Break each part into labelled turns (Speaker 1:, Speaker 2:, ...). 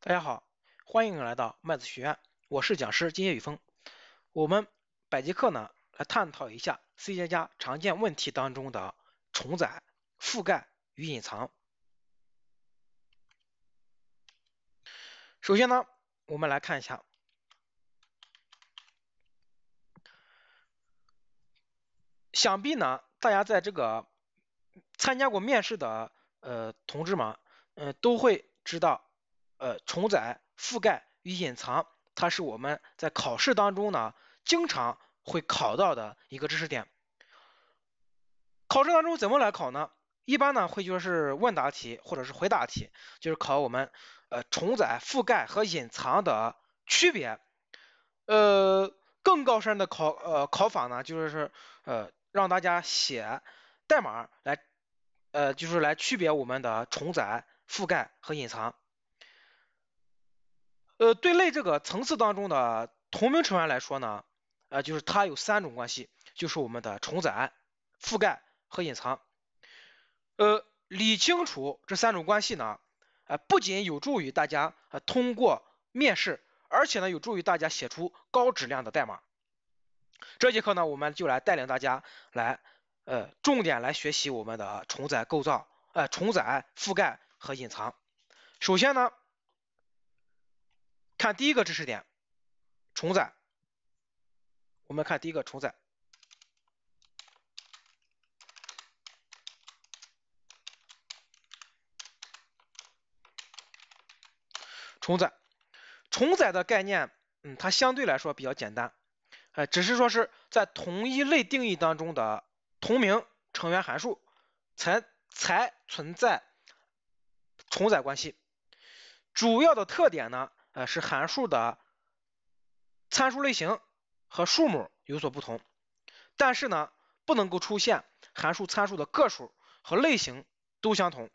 Speaker 1: 大家好，欢迎来到麦子学院，我是讲师金叶雨峰。我们百节课呢，来探讨一下 C 加加常见问题当中的重载、覆盖与隐藏。首先呢，我们来看一下，想必呢，大家在这个参加过面试的呃同志们呃都会知道。呃，重载、覆盖与隐藏，它是我们在考试当中呢经常会考到的一个知识点。考试当中怎么来考呢？一般呢会就是问答题或者是回答题，就是考我们呃重载、覆盖和隐藏的区别。呃，更高深的考呃考法呢，就是呃让大家写代码来呃就是来区别我们的重载、覆盖和隐藏。呃，对类这个层次当中的同名成员来说呢，呃，就是它有三种关系，就是我们的重载、覆盖和隐藏。呃，理清楚这三种关系呢，呃，不仅有助于大家呃通过面试，而且呢有助于大家写出高质量的代码。这节课呢，我们就来带领大家来，呃，重点来学习我们的重载构造、呃，重载、覆盖和隐藏。首先呢。看第一个知识点，重载。我们看第一个重载。重载，重载的概念，嗯，它相对来说比较简单，呃，只是说是在同一类定义当中的同名成员函数才才存在重载关系。主要的特点呢？呃，是函数的参数类型和数目有所不同，但是呢，不能够出现函数参数的个数和类型都相同，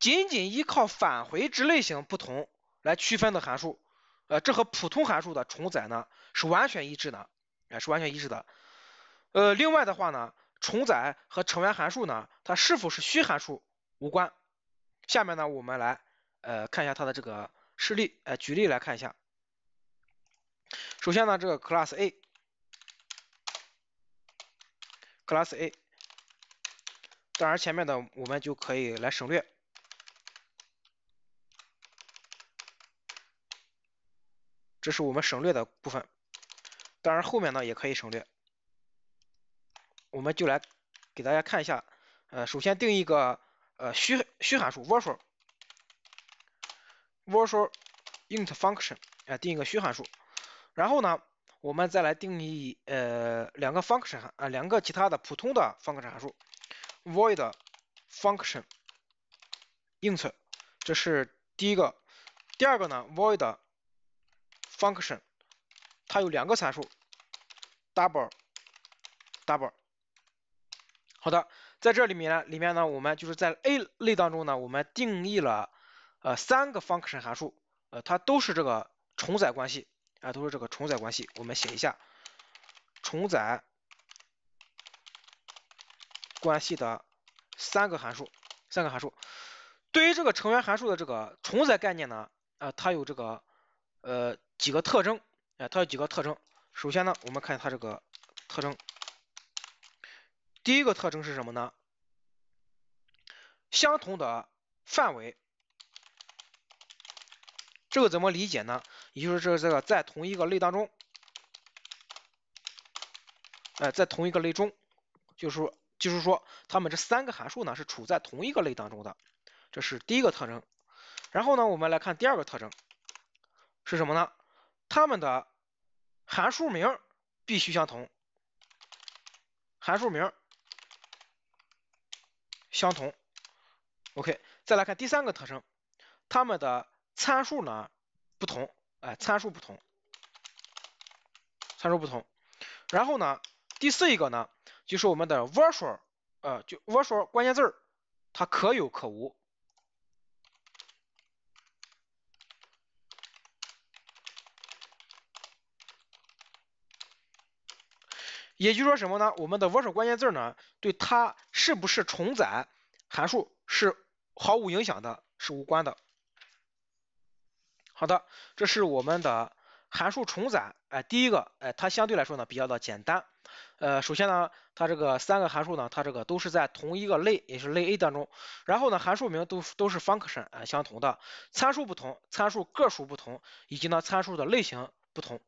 Speaker 1: 仅仅依靠返回值类型不同来区分的函数，呃，这和普通函数的重载呢是完全一致的，呃，是完全一致的。呃，另外的话呢，重载和成员函数呢，它是否是虚函数无关。下面呢，我们来。呃，看一下它的这个事例，呃，举例来看一下。首先呢，这个 class A，class A，当然前面的我们就可以来省略，这是我们省略的部分，当然后面呢也可以省略，我们就来给大家看一下。呃，首先定义一个呃虚虚函数 v o r k virtual int function 啊，定一个虚函数，然后呢，我们再来定义呃两个 function 啊两个其他的普通的 function 函数，void function int 这是第一个，第二个呢 void function 它有两个参数 double double 好的，在这里面呢里面呢我们就是在 A 类当中呢我们定义了。呃，三个 function 函数，呃，它都是这个重载关系啊，都是这个重载关系。我们写一下重载关系的三个函数，三个函数。对于这个成员函数的这个重载概念呢，啊，它有这个呃几个特征，啊，它有几个特征。首先呢，我们看它这个特征。第一个特征是什么呢？相同的范围。这个怎么理解呢？也就是这个这个在同一个类当中，哎，在同一个类中，就是说就是说，它们这三个函数呢是处在同一个类当中的，这是第一个特征。然后呢，我们来看第二个特征，是什么呢？它们的函数名必须相同，函数名相同。OK，再来看第三个特征，它们的参数呢不同，哎，参数不同，参数不同。然后呢，第四一个呢，就是我们的 virtual，呃，就 virtual 关键字儿，它可有可无。也就是说什么呢？我们的 virtual 关键字呢，对它是不是重载函数是毫无影响的，是无关的。好的，这是我们的函数重载，哎，第一个，哎，它相对来说呢比较的简单，呃，首先呢，它这个三个函数呢，它这个都是在同一个类，也是类 A 当中，然后呢，函数名都都是 function 啊相同的，参数不同，参数个数不同，以及呢参数的类型不同，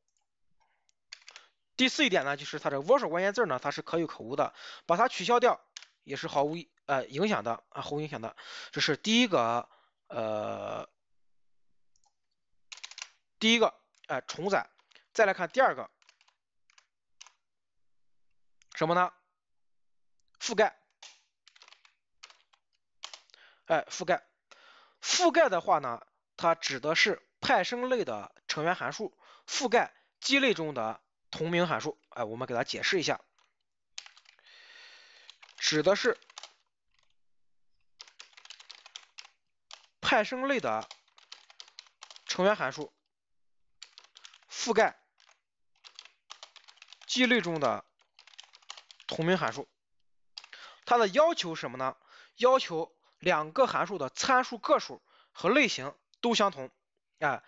Speaker 1: 第四一点呢，就是它的 virtual 关键字呢，它是可有可无的，把它取消掉也是毫无呃影响的啊毫无影响的，这是第一个呃。第一个，哎，重载。再来看第二个，什么呢？覆盖。哎，覆盖。覆盖的话呢，它指的是派生类的成员函数覆盖基类中的同名函数。哎，我们给它解释一下，指的是派生类的成员函数。覆盖基类中的同名函数，它的要求什么呢？要求两个函数的参数个数和类型都相同，啊，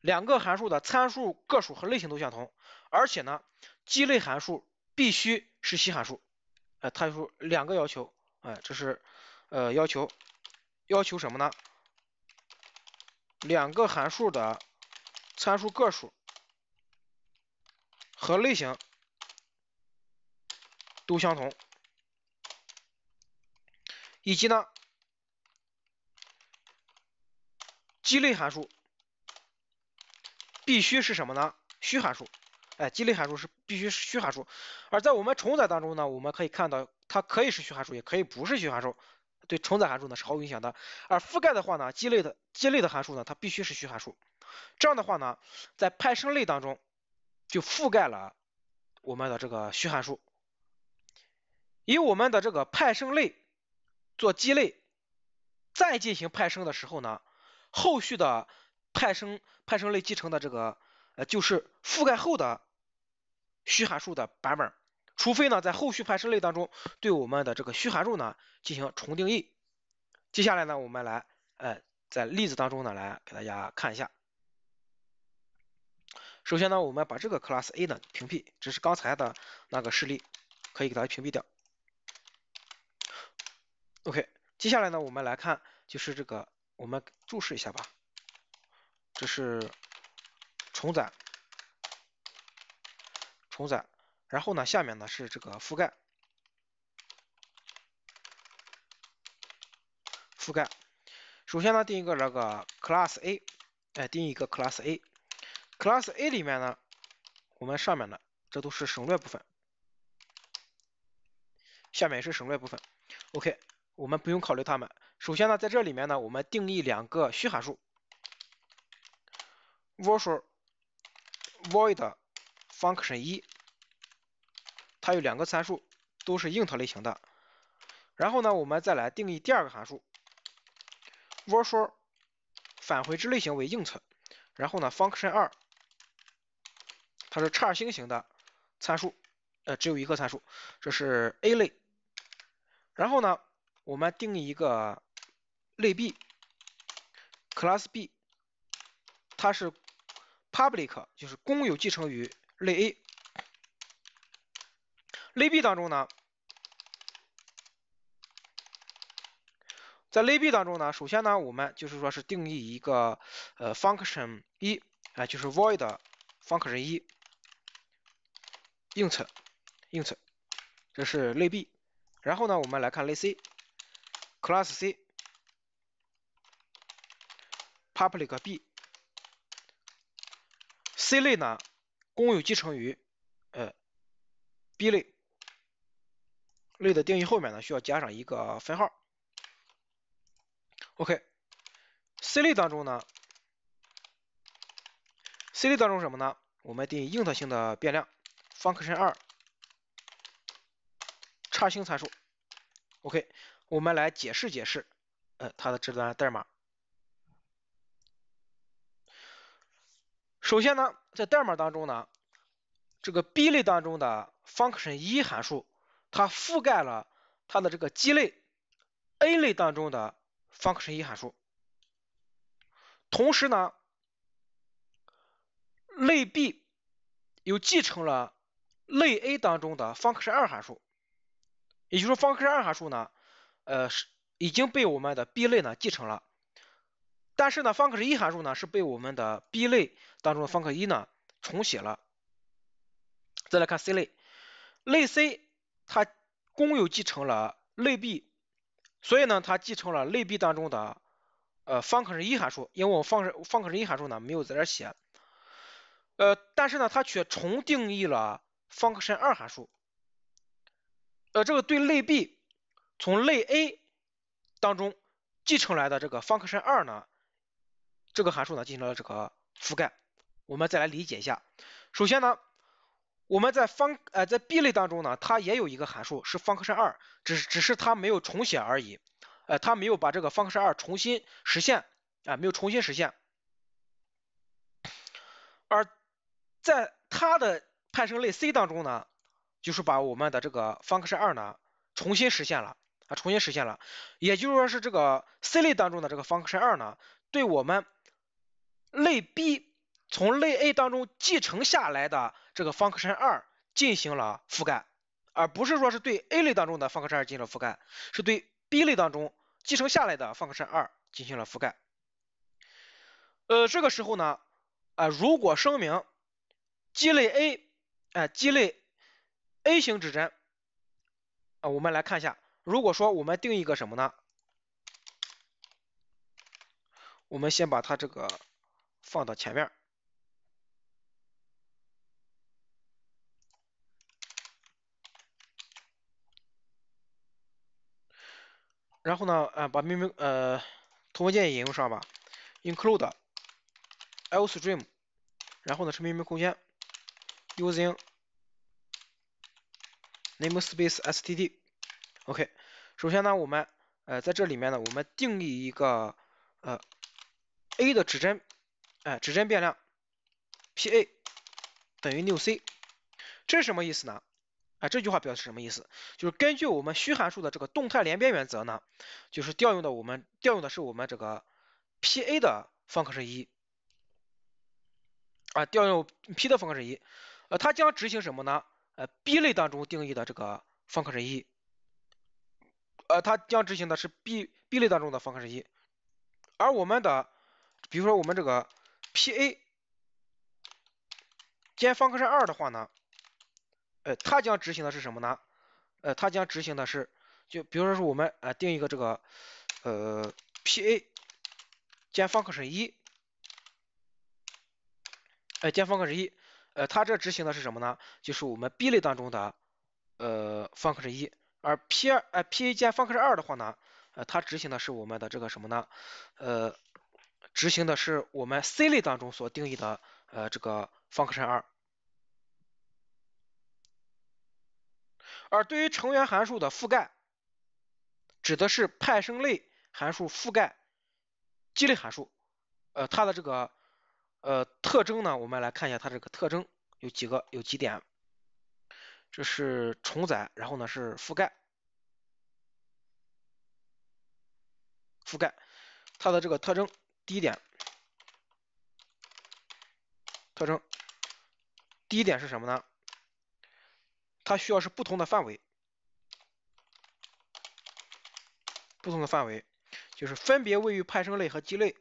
Speaker 1: 两个函数的参数个数和类型都相同，而且呢，基类函数必须是奇函数，哎，它说两个要求，哎，这是呃要求，要求什么呢？两个函数的参数个数。和类型都相同，以及呢，基类函数必须是什么呢？虚函数。哎，基类函数是必须是虚函数。而在我们重载当中呢，我们可以看到它可以是虚函数，也可以不是虚函数。对重载函数呢是毫无影响的。而覆盖的话呢，基类的基类的函数呢，它必须是虚函数。这样的话呢，在派生类当中。就覆盖了我们的这个虚函数，以我们的这个派生类做基类，再进行派生的时候呢，后续的派生派生类继承的这个呃就是覆盖后的虚函数的版本，除非呢在后续派生类当中对我们的这个虚函数呢进行重定义。接下来呢我们来呃在例子当中呢来给大家看一下。首先呢，我们把这个 class A 呢屏蔽，这是刚才的那个示例，可以给它屏蔽掉。OK，接下来呢，我们来看就是这个，我们注释一下吧。这是重载，重载，然后呢，下面呢是这个覆盖，覆盖。首先呢，定一个那个 class A，哎，定一个 class A。class A 里面呢，我们上面呢，这都是省略部分，下面也是省略部分。OK，我们不用考虑它们。首先呢，在这里面呢，我们定义两个虚函数，virtual void function 一，它有两个参数，都是 int 类型的。然后呢，我们再来定义第二个函数，virtual 返回之类型为 int，然后呢，function 二。它是叉星型的参数，呃，只有一个参数，这是 A 类。然后呢，我们定义一个类 B，class B，它是 public，就是公有继承于类 A。类 B 当中呢，在类 B 当中呢，首先呢，我们就是说是定义一个呃 function 一，啊，就是 void function 一。int，int，这是类 B。然后呢，我们来看类 C。class C，public B。C 类呢，公有继承于呃 B 类。类的定义后面呢，需要加上一个分号。OK，C 类当中呢，C 类当中什么呢？我们定义 int 性的变量。function 二，差星参数，OK，我们来解释解释，呃，它的这段代码。首先呢，在代码当中呢，这个 B 类当中的 function 一函数，它覆盖了它的这个基类 A 类当中的 function 一函数，同时呢，类 B 又继承了。类 A 当中的方程式二函数，也就是说方程式二函数呢，呃是已经被我们的 B 类呢继承了，但是呢方程式一函数呢是被我们的 B 类当中的方克一呢重写了。再来看 C 类，类 C 它公有继承了类 B，所以呢它继承了类 B 当中的呃方程式一函数，因为我们方方程式一函数呢没有在这写，呃但是呢它却重定义了。function 二函数，呃，这个对类 B 从类 A 当中继承来的这个 function 二呢，这个函数呢进行了这个覆盖。我们再来理解一下。首先呢，我们在方呃在 B 类当中呢，它也有一个函数是 function 二，只只是它没有重写而已，呃，它没有把这个 function 二重新实现啊，没有重新实现。而在它的派生类 C 当中呢，就是把我们的这个 function 二呢重新实现了，啊重新实现了，也就是说是这个 C 类当中的这个 function 二呢，对我们类 B 从类 A 当中继承下来的这个 function 二进行了覆盖，而不是说是对 A 类当中的 function 二进行了覆盖，是对 B 类当中继承下来的 function 二进行了覆盖。呃这个时候呢，啊如果声明 G 类 A 哎，鸡肋，A 型指针，啊，我们来看一下，如果说我们定义一个什么呢？我们先把它这个放到前面然后呢，啊，把命名呃头文件引用上吧，include iostream，然后呢，是命名空间。using namespace std; OK，首先呢，我们呃在这里面呢，我们定义一个呃 a 的指针，哎指针变量 pa 等于 6c，这是什么意思呢？啊这句话表示什么意思？就是根据我们虚函数的这个动态连边原则呢，就是调用的我们调用的是我们这个 pa 的方程式一啊调用 p 的方程式一。呃，它将执行什么呢？呃，B 类当中定义的这个方程式一，呃，它将执行的是 B B 类当中的方程式一，而我们的，比如说我们这个 P A 兼方程式二的话呢，呃，它将执行的是什么呢？呃，它将执行的是，就比如说是我们啊定一个这个呃 P A 兼方程式一，哎兼方程式一。呃，它这执行的是什么呢？就是我们 B 类当中的呃 function 一，而 P 二呃 P A 加 function 二的话呢，呃，它执行的是我们的这个什么呢？呃，执行的是我们 C 类当中所定义的呃这个 function 二。而对于成员函数的覆盖，指的是派生类函数覆盖基类函数，呃，它的这个。呃，特征呢？我们来看一下它这个特征有几个，有几点。这是重载，然后呢是覆盖。覆盖它的这个特征，第一点，特征，第一点是什么呢？它需要是不同的范围，不同的范围，就是分别位于派生类和基类。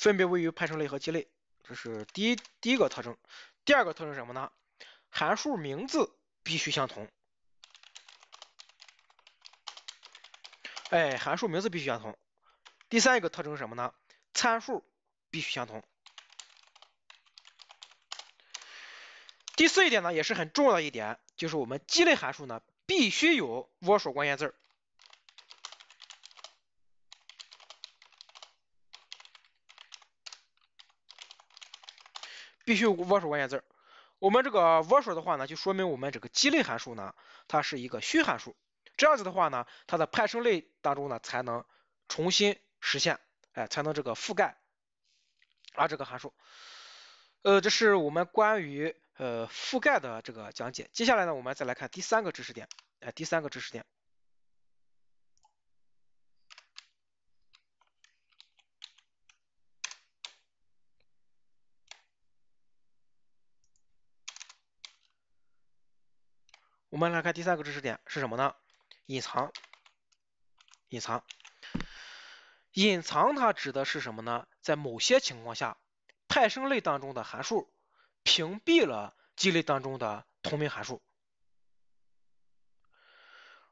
Speaker 1: 分别位于派生类和基类，这是第一第一个特征。第二个特征什么呢？函数名字必须相同。哎，函数名字必须相同。第三一个特征是什么呢？参数必须相同。第四一点呢，也是很重要的一点，就是我们基类函数呢，必须有 void 关键字。必须 virtual 关键字，我们这个 virtual 的话呢，就说明我们这个基类函数呢，它是一个虚函数，这样子的话呢，它的派生类当中呢，才能重新实现，哎，才能这个覆盖啊这个函数，呃，这是我们关于呃覆盖的这个讲解，接下来呢，我们再来看第三个知识点，哎，第三个知识点。我们来看第三个知识点是什么呢？隐藏，隐藏，隐藏，它指的是什么呢？在某些情况下，派生类当中的函数屏蔽了基类当中的同名函数。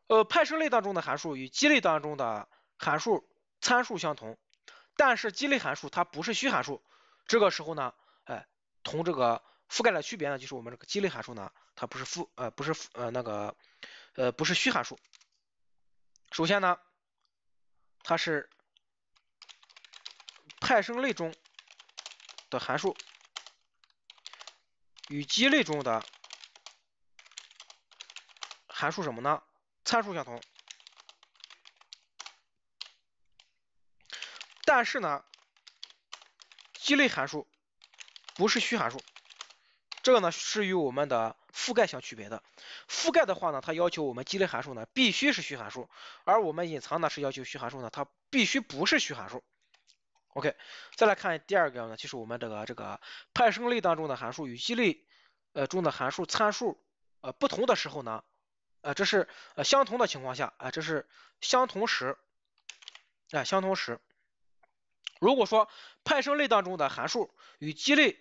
Speaker 1: 呃，派生类当中的函数与基类当中的函数参数相同，但是基类函数它不是虚函数，这个时候呢，哎，同这个。覆盖的区别呢，就是我们这个基类函数呢，它不是复呃不是复呃那个呃不是虚函数。首先呢，它是派生类中的函数与基类中的函数什么呢？参数相同，但是呢，基类函数不是虚函数。这个呢是与我们的覆盖相区别的，覆盖的话呢，它要求我们积累函数呢必须是虚函数，而我们隐藏呢是要求虚函数呢它必须不是虚函数。OK，再来看第二个呢，就是我们这个这个派生类当中的函数与基类呃中的函数参数呃不同的时候呢，呃这是呃相同的情况下啊这是相同时啊相同时，如果说派生类当中的函数与基类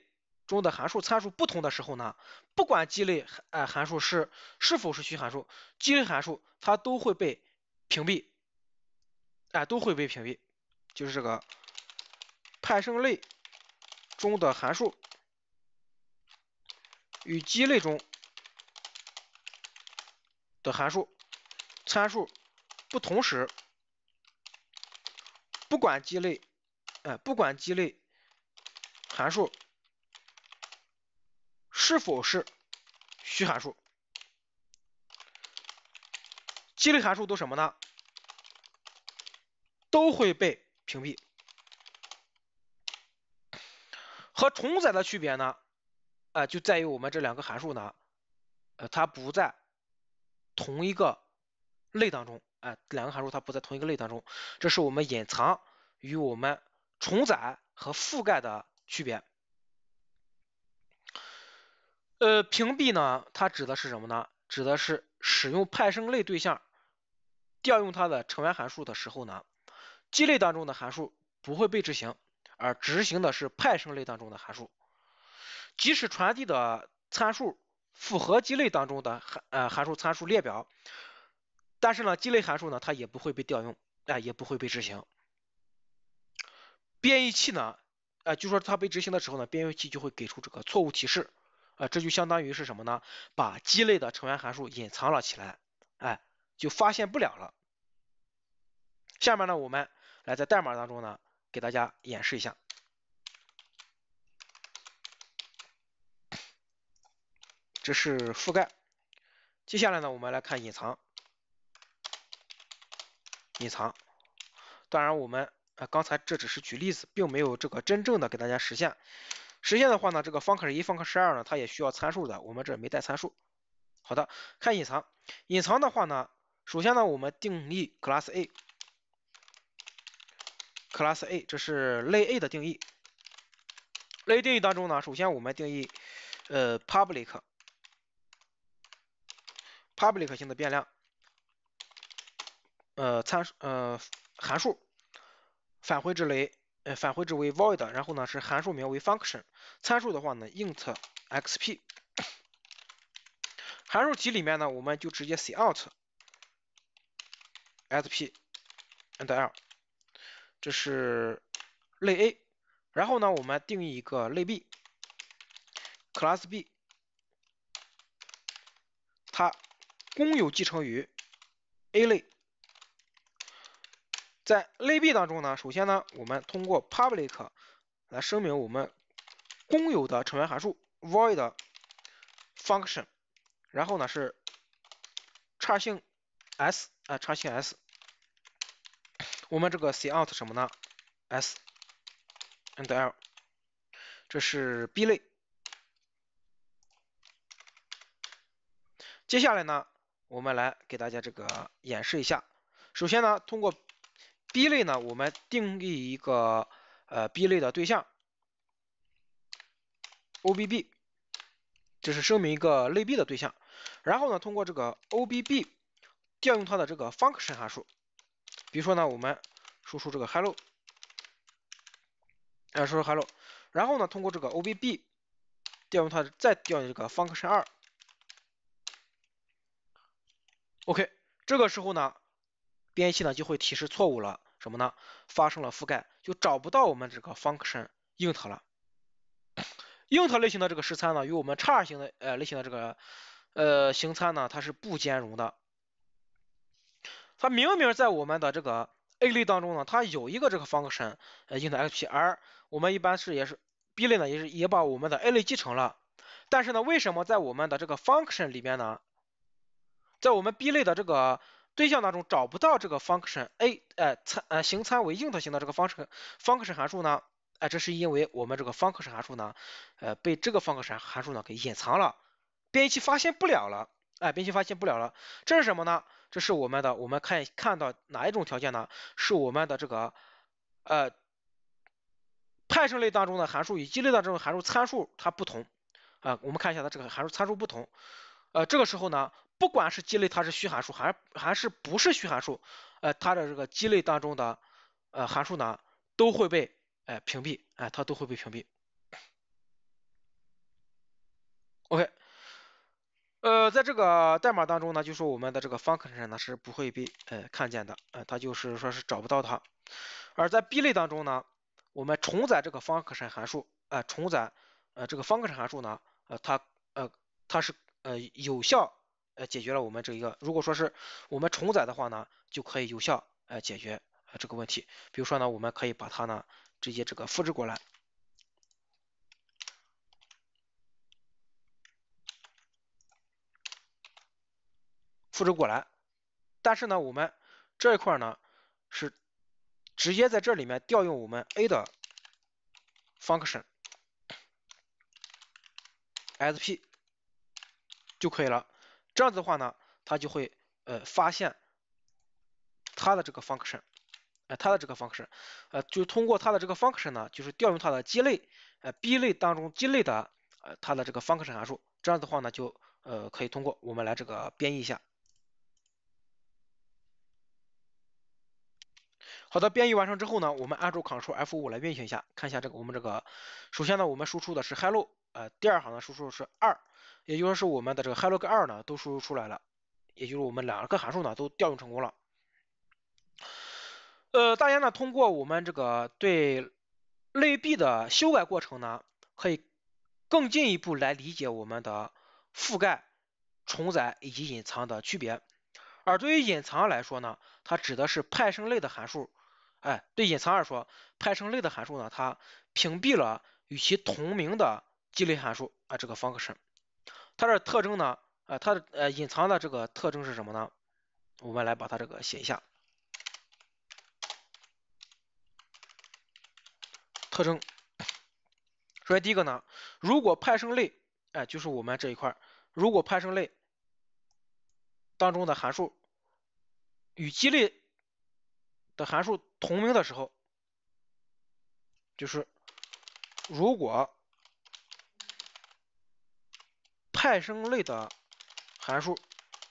Speaker 1: 中的函数参数不同的时候呢，不管基类哎函数是是否是虚函数，基类函数它都会被屏蔽，哎都会被屏蔽，就是这个派生类中的函数与基类中的函数参数不同时，不管积类哎不管积类函数。是否是虚函数？激励函数都什么呢？都会被屏蔽。和重载的区别呢？啊，就在于我们这两个函数呢，呃，它不在同一个类当中，呃，两个函数它不在同一个类当中，这是我们隐藏与我们重载和覆盖的区别。呃，屏蔽呢，它指的是什么呢？指的是使用派生类对象调用它的成员函数的时候呢，基类当中的函数不会被执行，而执行的是派生类当中的函数。即使传递的参数符合基类当中的函呃函数参数列表，但是呢，基类函数呢，它也不会被调用，哎，也不会被执行。编译器呢，呃，就说它被执行的时候呢，编译器就会给出这个错误提示。啊，这就相当于是什么呢？把鸡肋的成员函数隐藏了起来，哎，就发现不了了。下面呢，我们来在代码当中呢，给大家演示一下。这是覆盖。接下来呢，我们来看隐藏。隐藏。当然，我们啊，刚才这只是举例子，并没有这个真正的给大家实现。实现的话呢，这个方克十一、方克十二呢，它也需要参数的，我们这没带参数。好的，看隐藏。隐藏的话呢，首先呢，我们定义 class A，class A 这是类 A 的定义。类定义当中呢，首先我们定义呃 public public 型的变量，呃参数呃函数，返回值类。返回值为 void，然后呢是函数名为 function，参数的话呢 int x p，函数集里面呢我们就直接写 out s p and l，这是类 a，然后呢我们定义一个类 b，class b，它公有继承于 a 类。在类 B 当中呢，首先呢，我们通过 public 来声明我们公有的成员函数 void function，然后呢是叉星 s 啊叉星 s，我们这个 c out 什么呢 s and l，这是 B 类，接下来呢，我们来给大家这个演示一下，首先呢，通过 B 类呢，我们定义一个呃 B 类的对象 OBB，这是声明一个类 B 的对象。然后呢，通过这个 OBB 调用它的这个 function 函数，比如说呢，我们输出这个 hello，哎，输出 hello。然后呢，通过这个 OBB 调用它再调用这个 function 二。OK，这个时候呢。编译呢就会提示错误了，什么呢？发生了覆盖，就找不到我们这个 function int 了。int 类型的这个实参呢，与我们 char 型的呃类型的这个呃形参呢，它是不兼容的。它明明在我们的这个 A 类当中呢，它有一个这个 function int x，而我们一般是也是 B 类呢，也是也把我们的 A 类继承了，但是呢，为什么在我们的这个 function 里面呢，在我们 B 类的这个对象当中找不到这个 function a 哎参呃形参为 int 型的这个 function 函数呢哎这是因为我们这个 function 函数呢呃被这个 function 函数呢给隐藏了编译器发现不了了哎编译器发现不了了这是什么呢这是我们的我们看看到哪一种条件呢是我们的这个呃派生类当中的函数与基类的这种函数参数它不同啊我们看一下它这个函数参数不同呃这个时候呢。不管是积累它是虚函数，还还是不是虚函数，呃，它的这个鸡肋当中的呃函数呢，都会被哎屏蔽，哎，它都会被屏蔽。OK，呃，在这个代码当中呢，就说我们的这个 function 呢是不会被呃看见的，呃，它就是说是找不到它。而在 B 类当中呢，我们重载这个 function 函数，呃，重载呃这个 function 函数呢，呃，它呃它是呃有效。呃，解决了我们这一个如果说是我们重载的话呢，就可以有效呃解决这个问题。比如说呢，我们可以把它呢直接这个复制过来，复制过来。但是呢，我们这一块呢是直接在这里面调用我们 A 的 function sp 就可以了。这样子的话呢，它就会呃发现它的这个 function，呃它的这个 function，呃，就通过它的这个 function 呢，就是调用它的基类呃 B 类当中基类的呃它的这个 function 函数。这样子的话呢，就呃可以通过我们来这个编译一下。好的，编译完成之后呢，我们按住 Ctrl+F5 来运行一下，看一下这个我们这个，首先呢我们输出的是 hello，呃第二行的输出是二。也就是我们的这个 hello2 呢都输出出来了，也就是我们两个函数呢都调用成功了。呃，大家呢通过我们这个对类 B 的修改过程呢，可以更进一步来理解我们的覆盖、重载以及隐藏的区别。而对于隐藏来说呢，它指的是派生类的函数。哎，对隐藏来说，派生类的函数呢，它屏蔽了与其同名的基类函数啊，这个 function。它的特征呢？啊，它的呃隐藏的这个特征是什么呢？我们来把它这个写一下。特征，首先第一个呢，如果派生类，哎，就是我们这一块，如果派生类当中的函数与基类的函数同名的时候，就是如果。派生类的函数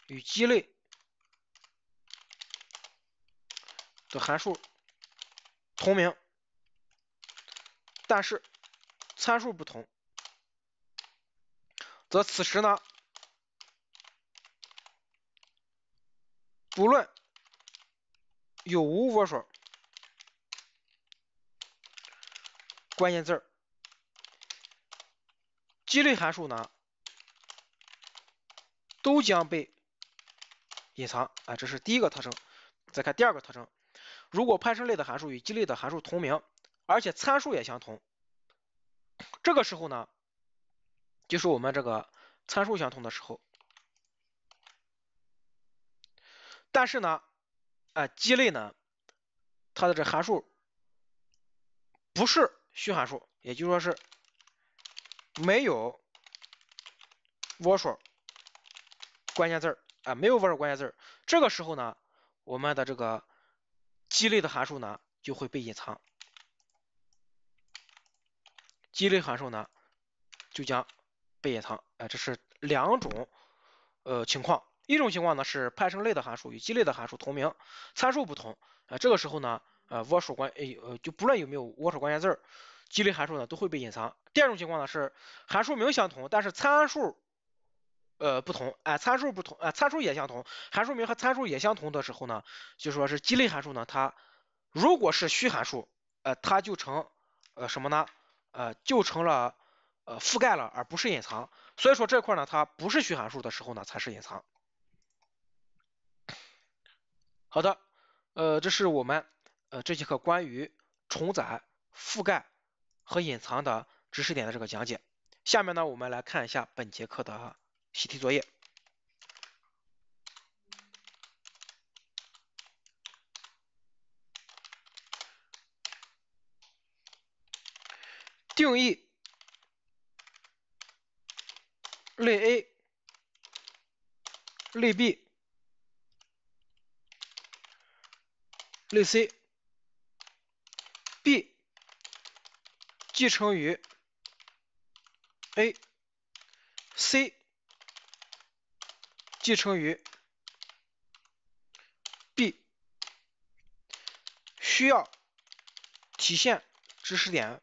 Speaker 1: 与基类的函数同名，但是参数不同，则此时呢，不论有无我说关键字儿，基类函数呢？都将被隐藏，啊，这是第一个特征。再看第二个特征，如果派生类的函数与基类的函数同名，而且参数也相同，这个时候呢，就是我们这个参数相同的时候。但是呢，啊，基类呢，它的这函数不是虚函数，也就说是没有 over。关键字儿啊，没有 void 关键字儿，这个时候呢，我们的这个鸡肋的函数呢就会被隐藏，鸡肋函数呢就将被隐藏啊，这是两种呃情况，一种情况呢是派生类的函数与鸡肋的函数同名，参数不同啊，这个时候呢呃 v o i 关呃就不论有没有 v o i 关键字儿，基类函数呢都会被隐藏。第二种情况呢是函数名相同，但是参数。呃，不同，啊，参数不同，呃、参数也相同，函数名和参数也相同的时候呢，就说是基类函数呢，它如果是虚函数，呃，它就成，呃，什么呢，呃，就成了，呃，覆盖了而不是隐藏，所以说这块呢，它不是虚函数的时候呢才是隐藏。好的，呃，这是我们呃这节课关于重载、覆盖和隐藏的知识点的这个讲解。下面呢，我们来看一下本节课的。习题作业。定义类 A、类 B、类 C。B 继承于 A。C。继承于 B，需要体现知识点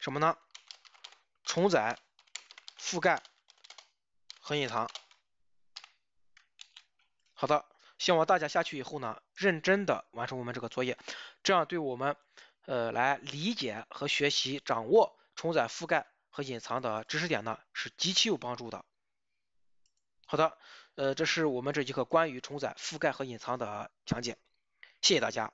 Speaker 1: 什么呢？重载、覆盖和隐藏。好的，希望大家下去以后呢，认真的完成我们这个作业，这样对我们呃来理解和学习掌握重载、覆盖和隐藏的知识点呢，是极其有帮助的。好的。呃，这是我们这节课关于重载、覆盖和隐藏的讲解，谢谢大家。